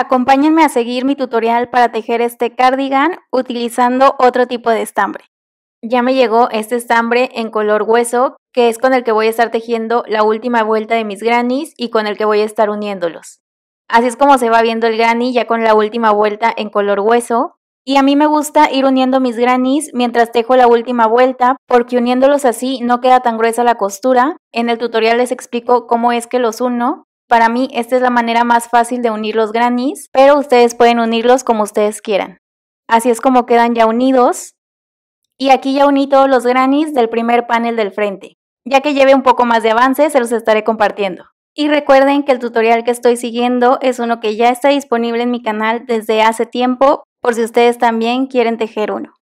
Acompáñenme a seguir mi tutorial para tejer este cardigan utilizando otro tipo de estambre. Ya me llegó este estambre en color hueso, que es con el que voy a estar tejiendo la última vuelta de mis grannies y con el que voy a estar uniéndolos. Así es como se va viendo el granny ya con la última vuelta en color hueso. Y a mí me gusta ir uniendo mis grannies mientras tejo la última vuelta, porque uniéndolos así no queda tan gruesa la costura. En el tutorial les explico cómo es que los uno, para mí esta es la manera más fácil de unir los granis, pero ustedes pueden unirlos como ustedes quieran. Así es como quedan ya unidos. Y aquí ya uní todos los granis del primer panel del frente. Ya que lleve un poco más de avance, se los estaré compartiendo. Y recuerden que el tutorial que estoy siguiendo es uno que ya está disponible en mi canal desde hace tiempo, por si ustedes también quieren tejer uno.